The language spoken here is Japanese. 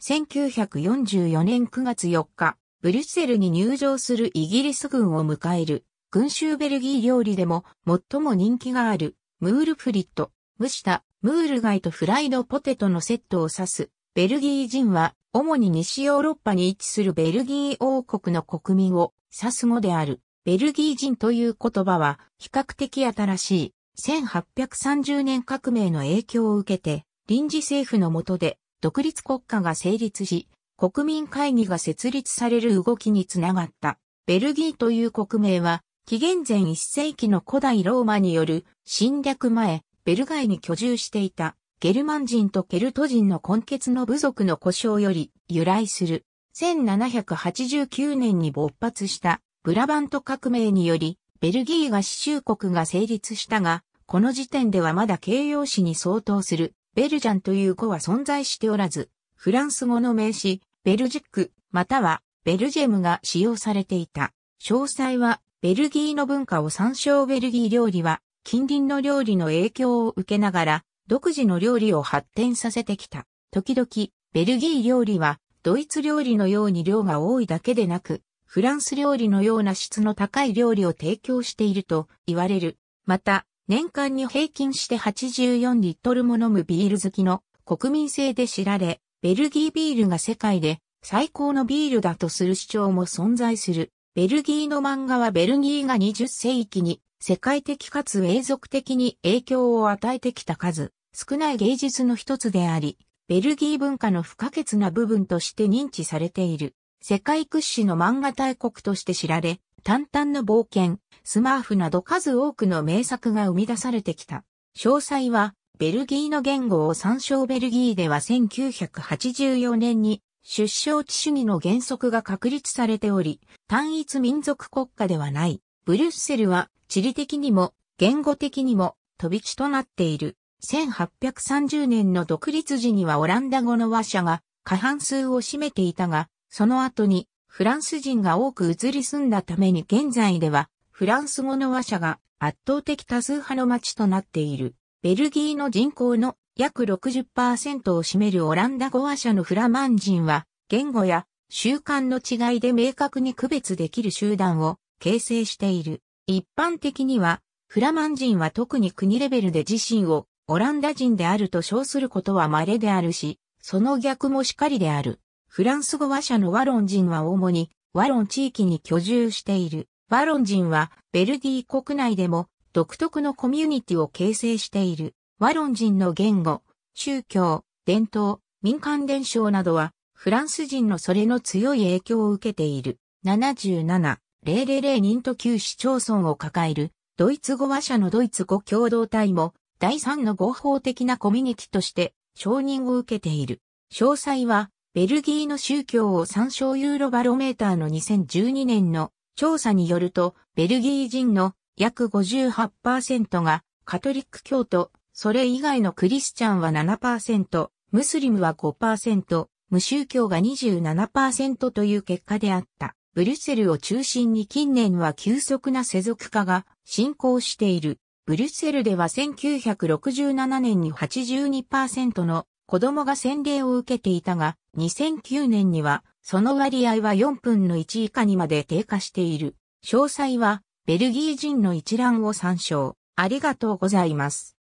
1944年9月4日、ブリュッセルに入場するイギリス軍を迎える、群衆ベルギー料理でも最も人気がある、ムールフリット、蒸したムール貝とフライドポテトのセットを指す。ベルギー人は、主に西ヨーロッパに位置するベルギー王国の国民を指す語である。ベルギー人という言葉は比較的新しい1830年革命の影響を受けて臨時政府の下で独立国家が成立し、国民会議が設立される動きにつながった。ベルギーという国名は、紀元前1世紀の古代ローマによる侵略前、ベルガイに居住していたゲルマン人とケルト人の根血の部族の故障より由来する。1789年に勃発したブラバント革命により、ベルギーが死。州国が成立したが、この時点ではまだ形容詞に相当するベルジャンという語は存在しておらず、フランス語の名詞、ベルジック、またはベルジェムが使用されていた。詳細は、ベルギーの文化を参照ベルギー料理は、近隣の料理の影響を受けながら、独自の料理を発展させてきた。時々、ベルギー料理は、ドイツ料理のように量が多いだけでなく、フランス料理のような質の高い料理を提供していると言われる。また、年間に平均して84リットルも飲むビール好きの国民性で知られ、ベルギービールが世界で最高のビールだとする主張も存在する。ベルギーの漫画はベルギーが20世紀に世界的かつ永続的に影響を与えてきた数少ない芸術の一つであり、ベルギー文化の不可欠な部分として認知されている。世界屈指の漫画大国として知られ、淡々の冒険、スマーフなど数多くの名作が生み出されてきた。詳細は、ベルギーの言語を参照ベルギーでは1984年に出生地主義の原則が確立されており、単一民族国家ではない。ブリュッセルは地理的にも言語的にも飛び地となっている。1830年の独立時にはオランダ語の話者が過半数を占めていたが、その後にフランス人が多く移り住んだために現在では、フランス語の話者が圧倒的多数派の街となっている。ベルギーの人口の約60%を占めるオランダ語話者のフラマン人は、言語や習慣の違いで明確に区別できる集団を形成している。一般的には、フラマン人は特に国レベルで自身をオランダ人であると称することは稀であるし、その逆もしかりである。フランス語話者のワロン人は主にワロン地域に居住している。ワロン人はベルディ国内でも独特のコミュニティを形成している。ワロン人の言語、宗教、伝統、民間伝承などはフランス人のそれの強い影響を受けている。77、000人と旧市町村を抱えるドイツ語話者のドイツ語共同体も第3の合法的なコミュニティとして承認を受けている。詳細はベルギーの宗教を参照ユーロバロメーターの2012年の調査によると、ベルギー人の約58%がカトリック教徒、それ以外のクリスチャンは7%、ムスリムは5%、無宗教が27%という結果であった。ブリュッセルを中心に近年は急速な世俗化が進行している。ブリュッセルでは1967年に82%の子供が洗礼を受けていたが、2009年には、その割合は4分の1以下にまで低下している。詳細は、ベルギー人の一覧を参照。ありがとうございます。